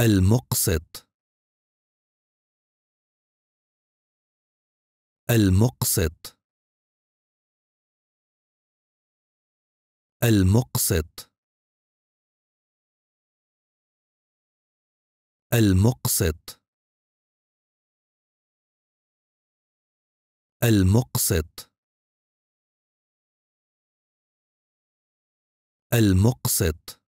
المقسط المقسط المقسط المقسط المقسط المقسط